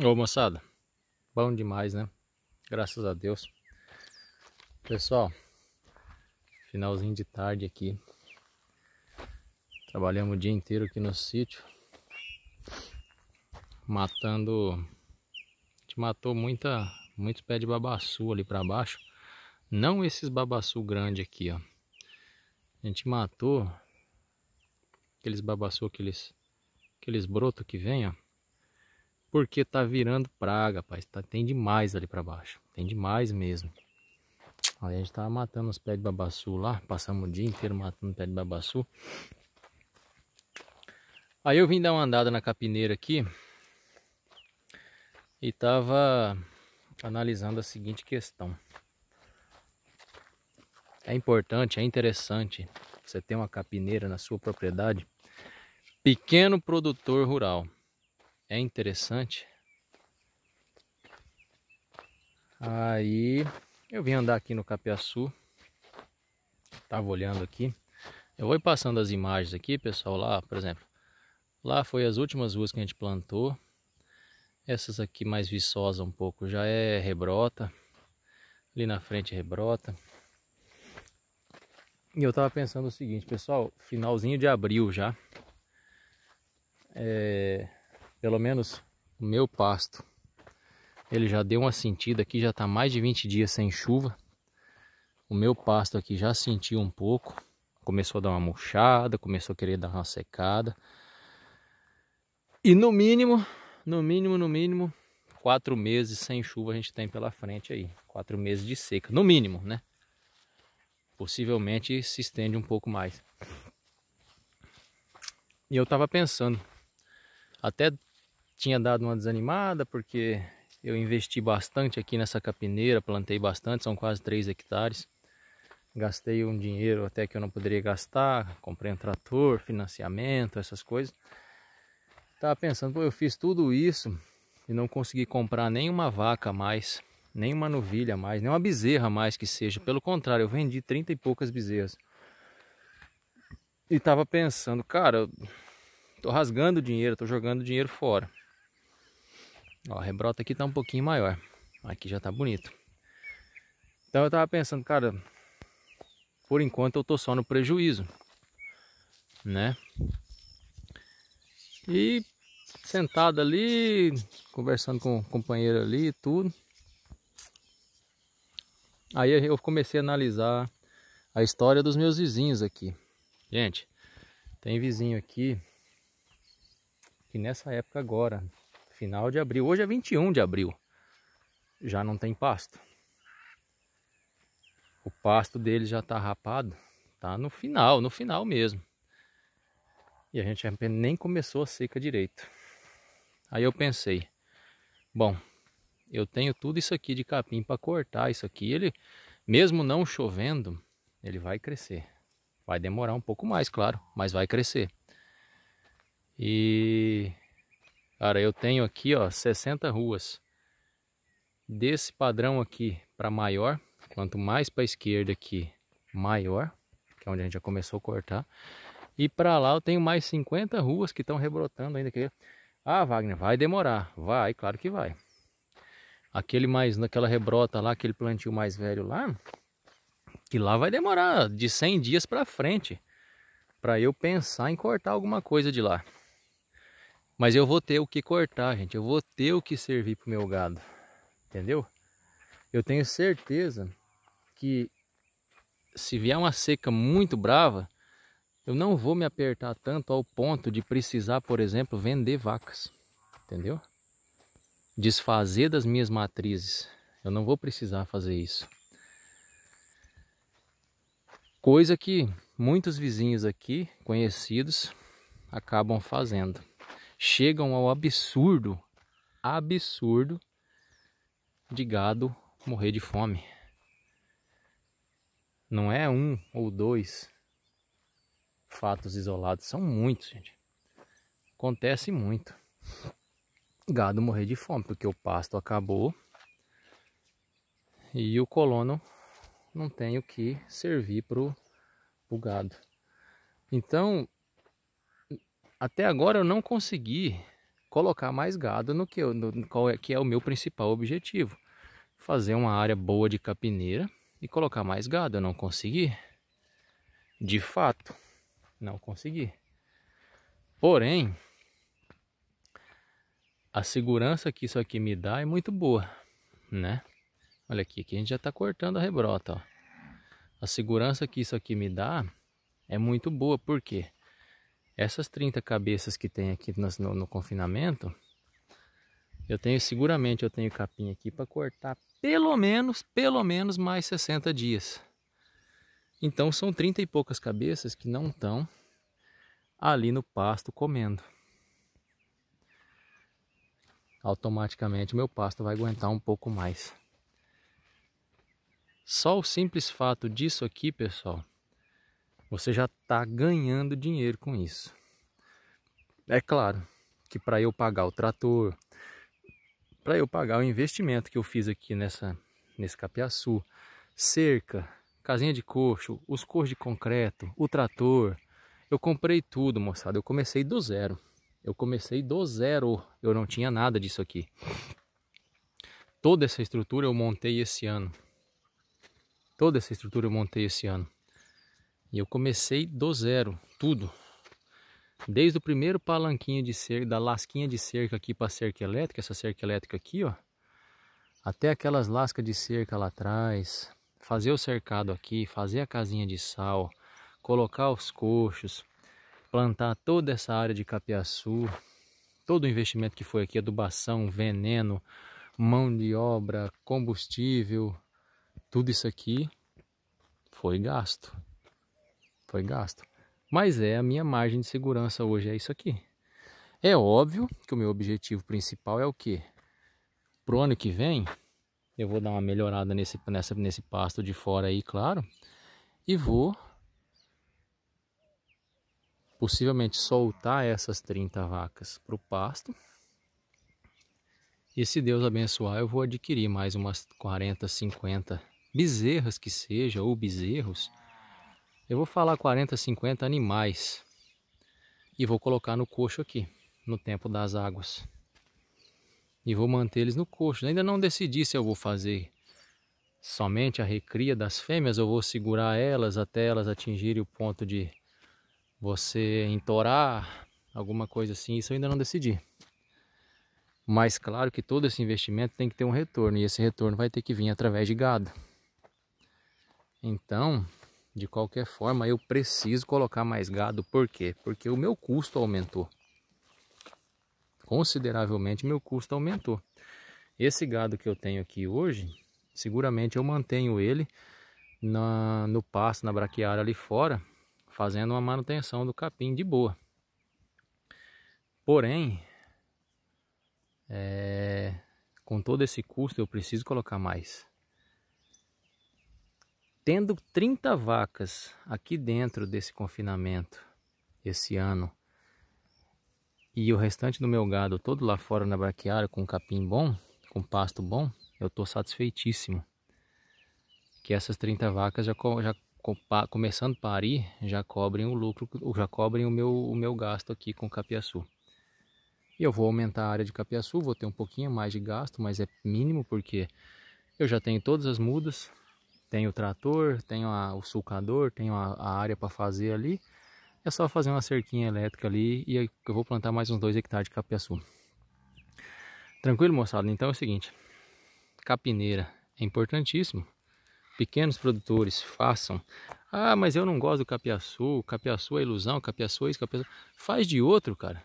Ô moçada, bom demais né? Graças a Deus Pessoal Finalzinho de tarde aqui Trabalhamos o dia inteiro aqui no sítio Matando A gente matou muita, muito pé de babaçu ali para baixo Não esses babaçu grande aqui ó A gente matou Aqueles babaçu, aqueles Aqueles brotos que vem ó porque tá virando praga, rapaz. Tá, tem demais ali para baixo. Tem demais mesmo. Aí a gente tava matando os pés de babaçu lá. Passamos o dia inteiro matando pé de babaçu. Aí eu vim dar uma andada na capineira aqui. E tava analisando a seguinte questão. É importante, é interessante você ter uma capineira na sua propriedade. Pequeno produtor rural é interessante. Aí eu vim andar aqui no Capiaçu, tava olhando aqui. Eu vou passando as imagens aqui, pessoal, lá, por exemplo, lá foi as últimas ruas que a gente plantou. Essas aqui mais viçosas um pouco já é rebrota. Ali na frente é rebrota. E eu tava pensando o seguinte, pessoal, finalzinho de abril já. É, pelo menos o meu pasto, ele já deu uma sentida aqui, já está mais de 20 dias sem chuva. O meu pasto aqui já sentiu um pouco, começou a dar uma murchada, começou a querer dar uma secada. E no mínimo, no mínimo, no mínimo, quatro meses sem chuva a gente tem pela frente aí. Quatro meses de seca, no mínimo, né? Possivelmente se estende um pouco mais. E eu estava pensando, até tinha dado uma desanimada porque eu investi bastante aqui nessa capineira, plantei bastante, são quase 3 hectares. Gastei um dinheiro até que eu não poderia gastar, comprei um trator, financiamento, essas coisas. Tava pensando, pô, eu fiz tudo isso e não consegui comprar nenhuma vaca mais, nenhuma novilha mais, nenhuma bezerra mais que seja. Pelo contrário, eu vendi 30 e poucas bezerras. E tava pensando, cara, eu tô rasgando dinheiro, tô jogando dinheiro fora. Ó, a rebrota aqui tá um pouquinho maior. Aqui já tá bonito. Então eu tava pensando, cara, por enquanto eu tô só no prejuízo, né? E sentado ali, conversando com o companheiro ali e tudo. Aí eu comecei a analisar a história dos meus vizinhos aqui. Gente, tem vizinho aqui que nessa época agora, Final de abril. Hoje é 21 de abril. Já não tem pasto. O pasto dele já está rapado. Tá no final, no final mesmo. E a gente nem começou a seca direito. Aí eu pensei, bom, eu tenho tudo isso aqui de capim para cortar isso aqui. Ele, mesmo não chovendo, ele vai crescer. Vai demorar um pouco mais, claro, mas vai crescer. E Cara, eu tenho aqui, ó, 60 ruas. Desse padrão aqui para maior, quanto mais para esquerda aqui, maior, que é onde a gente já começou a cortar. E para lá eu tenho mais 50 ruas que estão rebrotando ainda aqui. Ah, Wagner, vai demorar. Vai, claro que vai. Aquele mais naquela rebrota lá, aquele plantio mais velho lá, que lá vai demorar de 100 dias para frente para eu pensar em cortar alguma coisa de lá. Mas eu vou ter o que cortar, gente. Eu vou ter o que servir para o meu gado. Entendeu? Eu tenho certeza que se vier uma seca muito brava, eu não vou me apertar tanto ao ponto de precisar, por exemplo, vender vacas. Entendeu? Desfazer das minhas matrizes. Eu não vou precisar fazer isso. Coisa que muitos vizinhos aqui, conhecidos, acabam fazendo chegam ao absurdo, absurdo de gado morrer de fome. Não é um ou dois fatos isolados, são muitos, gente. Acontece muito. Gado morrer de fome, porque o pasto acabou e o colono não tem o que servir para o gado. Então, até agora eu não consegui colocar mais gado no que, eu, no, qual é, que é o meu principal objetivo. Fazer uma área boa de capineira e colocar mais gado. Eu não consegui. De fato, não consegui. Porém, a segurança que isso aqui me dá é muito boa, né? Olha aqui, aqui a gente já está cortando a rebrota, ó. A segurança que isso aqui me dá é muito boa, por quê? Essas 30 cabeças que tem aqui no, no confinamento, eu tenho seguramente eu tenho capim aqui para cortar pelo menos, pelo menos mais 60 dias. Então são 30 e poucas cabeças que não estão ali no pasto comendo. Automaticamente meu pasto vai aguentar um pouco mais. Só o simples fato disso aqui, pessoal, você já está ganhando dinheiro com isso. É claro que para eu pagar o trator, para eu pagar o investimento que eu fiz aqui nessa nesse capiaçu, cerca, casinha de coxo, os cores de concreto, o trator, eu comprei tudo, moçada. Eu comecei do zero. Eu comecei do zero. Eu não tinha nada disso aqui. Toda essa estrutura eu montei esse ano. Toda essa estrutura eu montei esse ano. E eu comecei do zero, tudo. Desde o primeiro palanquinho de cerca, da lasquinha de cerca aqui para cerca elétrica, essa cerca elétrica aqui, ó. Até aquelas lascas de cerca lá atrás. Fazer o cercado aqui, fazer a casinha de sal, colocar os coxos, plantar toda essa área de capiaçu. Todo o investimento que foi aqui, adubação, veneno, mão de obra, combustível, tudo isso aqui foi gasto foi gasto. Mas é a minha margem de segurança hoje, é isso aqui. É óbvio que o meu objetivo principal é o quê? Pro ano que vem, eu vou dar uma melhorada nesse, nessa, nesse pasto de fora aí, claro. E vou possivelmente soltar essas 30 vacas para o pasto. E se Deus abençoar, eu vou adquirir mais umas 40, 50 bezerras que seja, ou bezerros. Eu vou falar 40, 50 animais e vou colocar no coxo aqui, no tempo das águas. E vou manter eles no coxo. Ainda não decidi se eu vou fazer somente a recria das fêmeas ou vou segurar elas até elas atingirem o ponto de você entorar, alguma coisa assim. Isso eu ainda não decidi. Mas claro que todo esse investimento tem que ter um retorno e esse retorno vai ter que vir através de gado. Então, de qualquer forma, eu preciso colocar mais gado, por quê? Porque o meu custo aumentou. Consideravelmente meu custo aumentou. Esse gado que eu tenho aqui hoje, seguramente eu mantenho ele na, no pasto, na braquiária ali fora, fazendo uma manutenção do capim de boa. Porém, é, com todo esse custo eu preciso colocar mais tendo 30 vacas aqui dentro desse confinamento esse ano e o restante do meu gado todo lá fora na braquiária com capim bom, com pasto bom, eu estou satisfeitíssimo. Que essas 30 vacas já, já começando a parir, já cobrem o lucro, já cobrem o meu, o meu gasto aqui com capiaçu. E eu vou aumentar a área de capiaçu, vou ter um pouquinho mais de gasto, mas é mínimo porque eu já tenho todas as mudas, tem o trator, tem a, o sulcador, tem a, a área para fazer ali. É só fazer uma cerquinha elétrica ali e eu vou plantar mais uns 2 hectares de capiaçu. Tranquilo, moçada? Então é o seguinte, capineira é importantíssimo. Pequenos produtores, façam. Ah, mas eu não gosto do capiaçu, capiaçu é ilusão, capiaçu é isso, capiaçu... É Faz de outro, cara.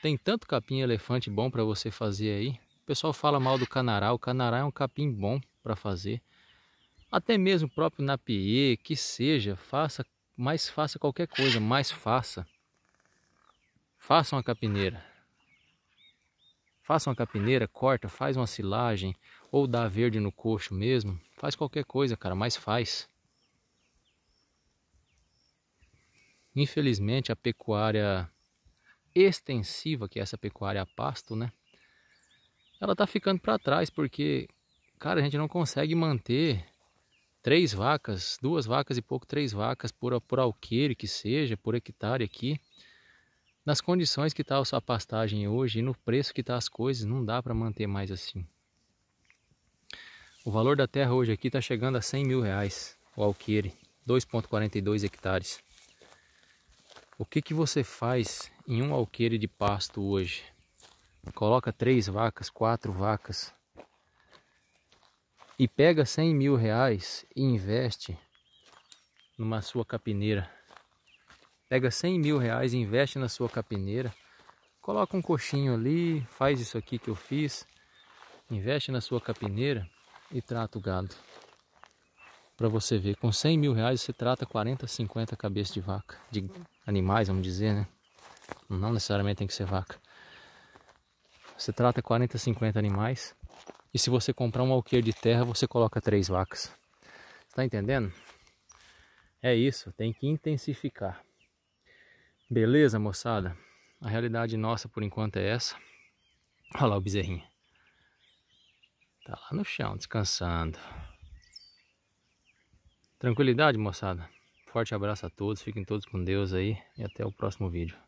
Tem tanto capim elefante bom para você fazer aí. O pessoal fala mal do canará, o canará é um capim bom para fazer até mesmo o próprio Napier, que seja, faça, mais faça qualquer coisa, mais faça. Faça uma capineira. Faça uma capineira, corta, faz uma silagem, ou dá verde no coxo mesmo. Faz qualquer coisa, cara, mais faz. Infelizmente, a pecuária extensiva, que é essa pecuária a pasto, né? Ela tá ficando para trás, porque, cara, a gente não consegue manter três vacas, duas vacas e pouco, três vacas por, por alqueire que seja, por hectare aqui. Nas condições que está a sua pastagem hoje e no preço que está as coisas, não dá para manter mais assim. O valor da terra hoje aqui está chegando a 100 mil reais, o alqueire, 2,42 hectares. O que, que você faz em um alqueire de pasto hoje? Coloca três vacas, quatro vacas, e pega 100 mil reais e investe numa sua capineira. Pega 100 mil reais, investe na sua capineira, coloca um coxinho ali, faz isso aqui que eu fiz, investe na sua capineira e trata o gado. Para você ver, com 100 mil reais você trata 40, 50 cabeças de vaca, de animais, vamos dizer, né? Não necessariamente tem que ser vaca. Você trata 40, 50 animais se você comprar um alqueiro de terra, você coloca três vacas. Está entendendo? É isso, tem que intensificar. Beleza, moçada? A realidade nossa por enquanto é essa. Olha lá o bezerrinho. Tá lá no chão, descansando. Tranquilidade, moçada. Forte abraço a todos, fiquem todos com Deus aí e até o próximo vídeo.